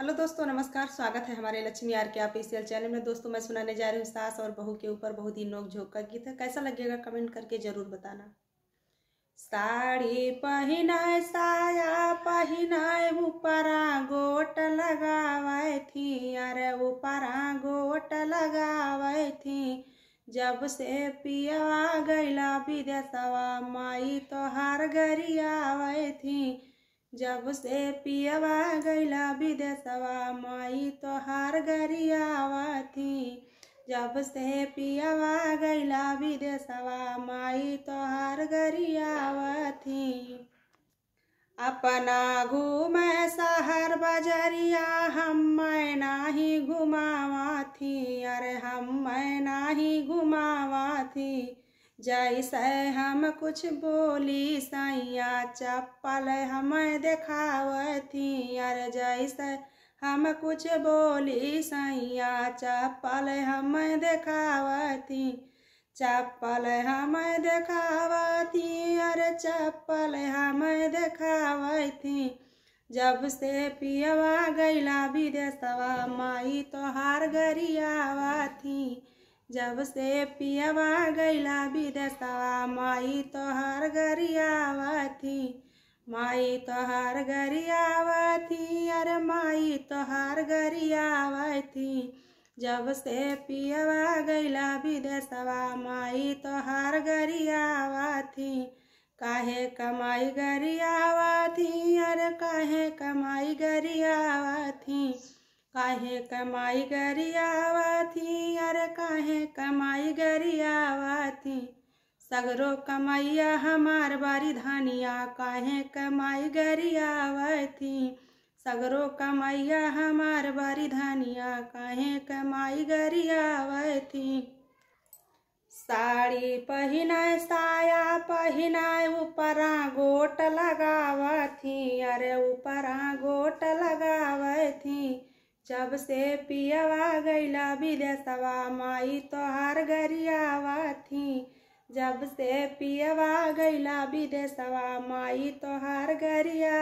hello दोस्तों नमस्कार स्वागत है हमारे लक्ष्मी आर के आप एशियल चैनल में दोस्तों मैं सुनाने जा रही हूँ सास और बहू के ऊपर बहुत ही नोक झोंक का गीत है कैसा लगेगा कमेंट करके ज़रूर बताना साड़ी पहनाए साया पहनाए ऊपरा गोट लगावे थी अरे ऊपरा गोट लगावे थी जब से पिया गैला विदेशवा माई तो हर गरियावे थी जब से पियवा गैला विदेशवा माई तोहार गरियावा थी जब से पियवा गैला विदेशवा माई तोहार गरियावा थी अपना घूम शहर बजरिया हम मैं नहीं घुमावा थी अरे हम मैं नहीं घुमावा थी जैसे हम कुछ बोली सैया चप्पल हमें देखावती यार जैसे हम कुछ बोली सैया चप्पल हमें देखावती चप्पल हमें देखावती अरे चप्पल हमें देखावती जब से पियवा गैला विदेशवा माई तोहार गरियावती जब से पियावा गैला विदेशवा माई तोहर थी माई तोहर थी अरे माई तोहर थी जब से पियावा गैला विदेशवा माई तोहर थी काहे कमाई गरियावा थी अरे काहे कमाई गरिया काहे कमाई गरियावा थी अरे काहे कमाई गरियावा थी सगरो कमैया हमार बारी धनिया काहे कमाई गरियावा थी सगरो कमैया हमार बारी धनिया काहे कमाई गरियावा थी साड़ी पहनाए साया पहनाए ऊपरा गोट लगावा थी अरे ऊपरा गोट लगावा थी जब से पियावा गैला बिलसवा माई तोहार गरियावा थी जब से पियावा गैला बिदेसवा माई तोहार गरिया